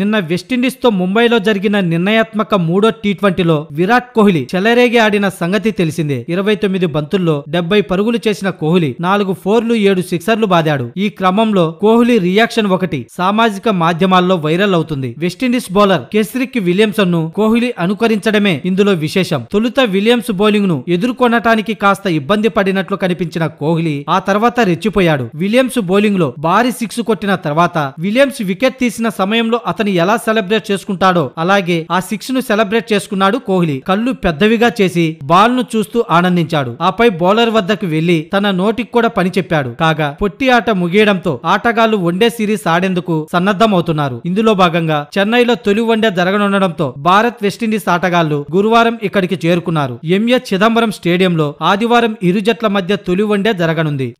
నిన్న వెస్టిండీస్తో ముంబైలో జరిగిన నిర్ణయాత్మక మూడో టీ ట్వంటీలో విరాట్ కోహ్లీ చెలరేగి ఆడిన సంగతి తెలిసిందే ఇరవై తొమ్మిది బంతుల్లో డెబ్బై పరుగులు చేసిన కోహ్లీ నాలుగు ఫోర్లు ఏడు సిక్సర్లు బాదాడు ఈ క్రమంలో కోహ్లీ రియాక్షన్ ఒకటి సామాజిక మాధ్యమాల్లో వైరల్ అవుతుంది వెస్టిండీస్ బౌలర్ కెస్రిక్ విలియమ్సన్ ను కోహ్లీ అనుకరించడమే ఇందులో విశేషం తొలుత విలియమ్స్ బౌలింగ్ ను ఎదుర్కొనటానికి కాస్త ఇబ్బంది పడినట్లు కనిపించిన కోహ్లీ ఆ తర్వాత రెచ్చిపోయాడు విలియమ్స్ బౌలింగ్ లో భారీ సిక్స్ కొట్టిన తర్వాత విలియమ్స్ వికెట్ తీసిన సమయంలో అతను అతను ఎలా సెలబ్రేట్ చేసుకుంటాడో అలాగే ఆ సిక్స్ ను సెలబ్రేట్ చేసుకున్నాడు కోహ్లీ కళ్ళు పెద్దవిగా చేసి బాల్ ను చూస్తూ ఆనందించాడు ఆపై బౌలర్ వద్దకు వెళ్లి తన నోటికి కూడా పని చెప్పాడు కాగా పొట్టి ఆట ముగియడంతో ఆటగాళ్లు వన్డే సిరీస్ ఆడేందుకు సన్నద్ధమవుతున్నారు ఇందులో భాగంగా చెన్నైలో తొలి వన్డే జరగనుండడంతో భారత్ వెస్టిండీస్ ఆటగాళ్లు గురువారం ఇక్కడికి చేరుకున్నారు ఎంఏ చిదంబరం స్టేడియంలో ఆదివారం ఇరు జట్ల మధ్య తొలి వన్డే జరగనుంది